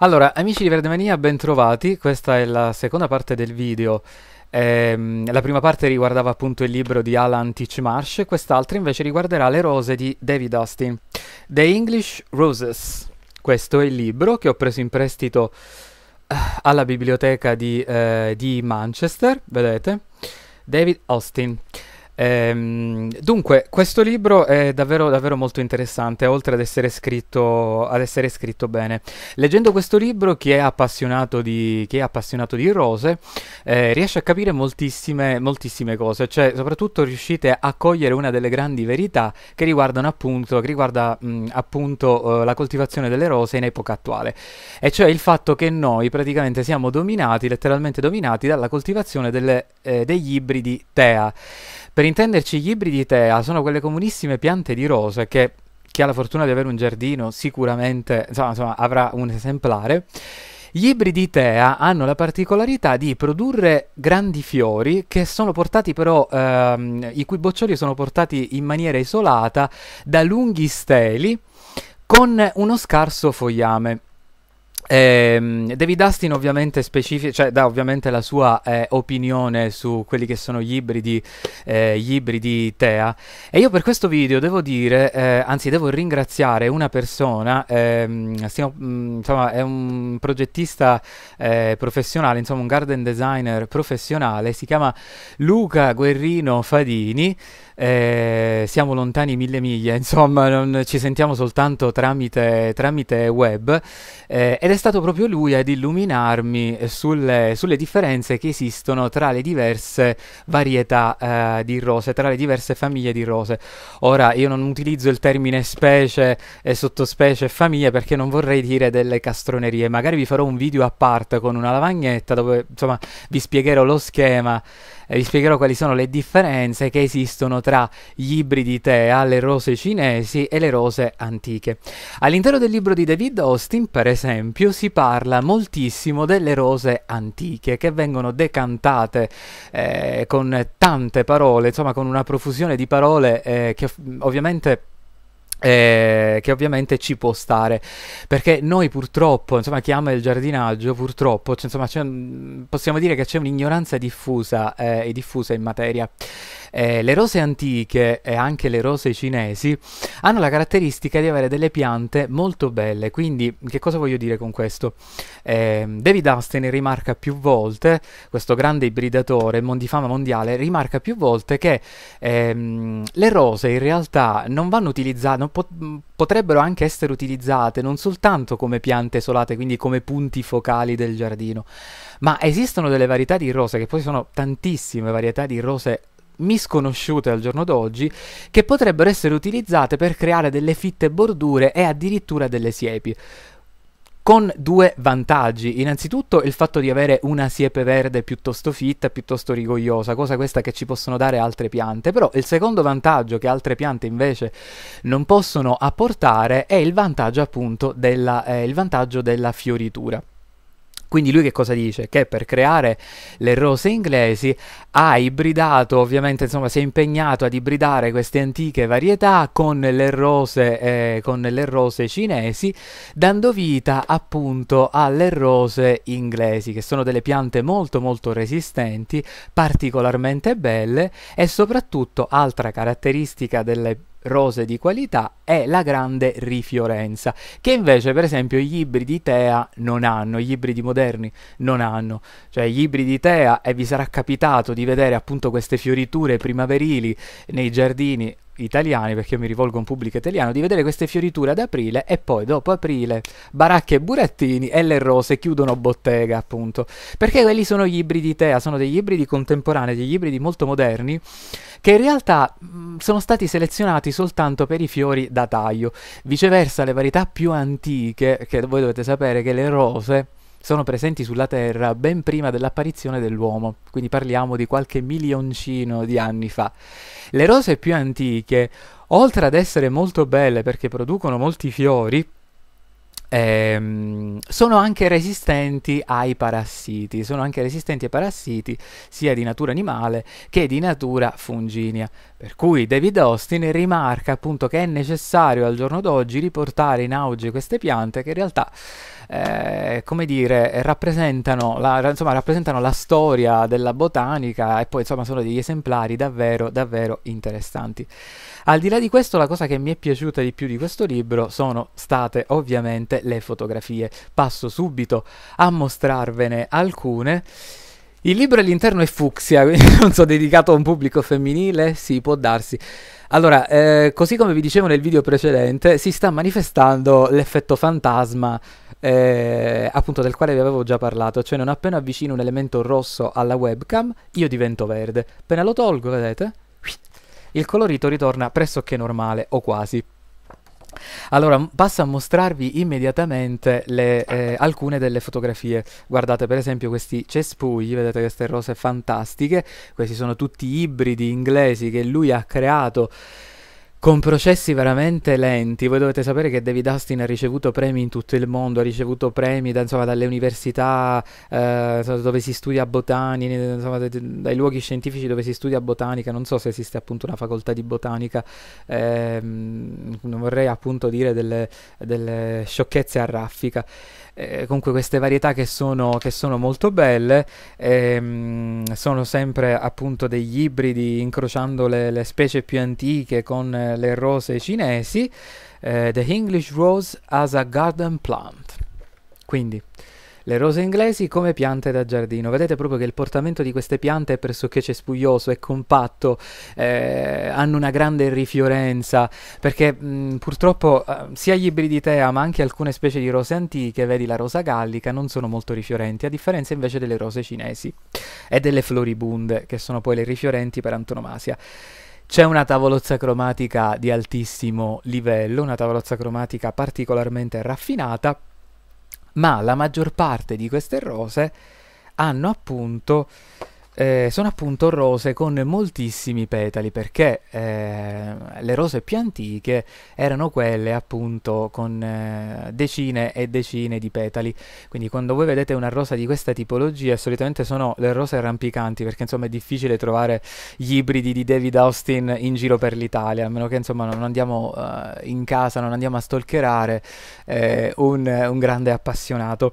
Allora, amici di Verdemania, ben trovati. Questa è la seconda parte del video. Ehm, la prima parte riguardava appunto il libro di Alan Teach Marsh, quest'altra invece riguarderà le rose di David Austin. The English Roses. Questo è il libro che ho preso in prestito eh, alla biblioteca di, eh, di Manchester, vedete? David Austin. Ehm, dunque, questo libro è davvero, davvero molto interessante, oltre ad essere, scritto, ad essere scritto bene. Leggendo questo libro, chi è appassionato di, chi è appassionato di rose eh, riesce a capire moltissime, moltissime cose, cioè soprattutto riuscite a cogliere una delle grandi verità che riguardano appunto, che riguarda, mh, mm, appunto eh, la coltivazione delle rose in epoca attuale, e cioè il fatto che noi praticamente siamo dominati, letteralmente dominati, dalla coltivazione delle, eh, degli ibridi TEA. Per intenderci, gli ibridi Tea sono quelle comunissime piante di rose che chi ha la fortuna di avere un giardino sicuramente insomma, insomma, avrà un esemplare. Gli ibridi Tea hanno la particolarità di produrre grandi fiori che sono portati però, ehm, i cui boccioli sono portati in maniera isolata da lunghi steli con uno scarso fogliame. Eh, David Dustin ovviamente specifica, cioè dà ovviamente la sua eh, opinione su quelli che sono gli ibridi, eh, gli ibridi TEA e io per questo video devo dire, eh, anzi devo ringraziare una persona, ehm, stiamo, mh, mm, insomma è un progettista eh, professionale, insomma un garden designer professionale, si chiama Luca Guerrino Fadini, eh, siamo lontani mille miglia, insomma non, ci sentiamo soltanto tramite, tramite web ed è è stato proprio lui ad illuminarmi eh, sulle, sulle differenze che esistono tra le diverse varietà eh, di rose, tra le diverse famiglie di rose. Ora io non utilizzo il termine specie e sottospecie e famiglia perché non vorrei dire delle castronerie, magari vi farò un video a parte con una lavagnetta dove insomma vi spiegherò lo schema eh, vi spiegherò quali sono le differenze che esistono tra gli ibridi Tea, le rose cinesi e le rose antiche. All'interno del libro di David Austin, per esempio, si parla moltissimo delle rose antiche che vengono decantate eh, con tante parole, insomma con una profusione di parole eh, che ovviamente eh, che ovviamente ci può stare perché noi purtroppo insomma chi ama il giardinaggio purtroppo cioè, insomma possiamo dire che c'è un'ignoranza diffusa eh, e diffusa in materia eh, le rose antiche e anche le rose cinesi hanno la caratteristica di avere delle piante molto belle quindi che cosa voglio dire con questo ehm, David Asten rimarca più volte questo grande ibridatore mondifama mondiale rimarca più volte che ehm, le rose in realtà non vanno utilizzate italiano pot- potrebbero anche essere utilizzate non soltanto come piante isolate, quindi come punti focali del giardino, ma esistono delle varietà di rose, che poi sono tantissime varietà di rose misconosciute al giorno d'oggi che potrebbero essere utilizzate per creare delle fitte bordure e addirittura delle siepi con due vantaggi. Innanzitutto il fatto di avere una siepe verde piuttosto fitta, piuttosto rigogliosa, cosa questa che ci possono dare altre piante, però il secondo vantaggio che altre piante invece non possono apportare è il vantaggio appunto della, eh, il vantaggio della fioritura. Quindi lui che cosa dice? Che per creare le rose inglesi ha ibridato, ovviamente insomma si è impegnato ad ibridare queste antiche varietà con le rose, eh, con le rose cinesi, dando vita appunto alle rose inglesi, che sono delle piante molto molto resistenti, particolarmente belle e soprattutto altra caratteristica delle piante rose di qualità è la grande rifiorenza, che invece per esempio gli ibridi TEA non hanno, gli ibridi moderni non hanno, cioè gli ibridi TEA e vi sarà capitato di vedere appunto queste fioriture primaverili nei giardini italiani, perché io mi rivolgo a un pubblico italiano, di vedere queste fioriture ad aprile e poi dopo aprile baracche e burattini e le rose chiudono bottega, appunto. Perché quelli sono gli ibridi Tea, sono degli ibridi contemporanei, degli ibridi molto moderni, che in realtà mh, mm, sono stati selezionati soltanto per i fiori da taglio. Viceversa, le varietà più antiche, che voi dovete sapere che le rose sono presenti sulla Terra ben prima dell'apparizione dell'uomo, quindi parliamo di qualche milioncino di anni fa. Le rose più antiche, oltre ad essere molto belle perché producono molti fiori, ehm, sono anche resistenti ai parassiti, sono anche resistenti ai parassiti sia di natura animale che di natura funginia. Per cui David Austin rimarca appunto che è necessario al giorno d'oggi riportare in auge queste piante che in realtà eh, come dire, rappresentano la, insomma, rappresentano la, storia della botanica e poi insomma sono degli esemplari davvero, davvero interessanti. Al di là di questo, la cosa che mi è piaciuta di più di questo libro sono state ovviamente le fotografie. Passo subito a mostrarvene alcune. Il libro all'interno è fucsia, quindi non so, dedicato a un pubblico femminile? Sì, può darsi. Allora, eh, così come vi dicevo nel video precedente, si sta manifestando l'effetto fantasma eh, appunto del quale vi avevo già parlato, cioè non appena avvicino un elemento rosso alla webcam, io divento verde. Appena lo tolgo, vedete? il colorito ritorna pressoché normale o quasi. Allora, passo a mostrarvi immediatamente le, eh, alcune delle fotografie. Guardate per esempio questi cespugli, vedete queste rose fantastiche, questi sono tutti ibridi inglesi che lui ha creato con processi veramente lenti. Voi dovete sapere che David Austin ha ricevuto premi in tutto il mondo, ha ricevuto premi da, insomma, dalle università eh, dove si studia botanica, insomma, dai luoghi scientifici dove si studia botanica. Non so se esiste appunto una facoltà di botanica, eh, non vorrei appunto dire delle, delle sciocchezze a raffica eh, comunque queste varietà che sono, che sono molto belle, ehm, sono sempre appunto degli ibridi incrociando le, le specie più antiche con eh, le rose cinesi. Eh, the English Rose as a Garden Plant. Quindi le rose inglesi come piante da giardino. Vedete proprio che il portamento di queste piante è pressoché cespuglioso, è compatto, eh, hanno una grande rifiorenza, perché mh, mm, purtroppo eh, sia gli ibrididea ma anche alcune specie di rose antiche, vedi la rosa gallica, non sono molto rifiorenti, a differenza invece delle rose cinesi e delle floribunde, che sono poi le rifiorenti per antonomasia. C'è una tavolozza cromatica di altissimo livello, una tavolozza cromatica particolarmente raffinata, ma la maggior parte di queste rose hanno appunto eh, sono appunto rose con moltissimi petali perché eh, le rose più antiche erano quelle appunto con eh, decine e decine di petali quindi quando voi vedete una rosa di questa tipologia solitamente sono le rose rampicanti perché insomma è difficile trovare gli ibridi di David Austin in giro per l'Italia a meno che insomma non andiamo eh, in casa non andiamo a stalkerare eh, un, un grande appassionato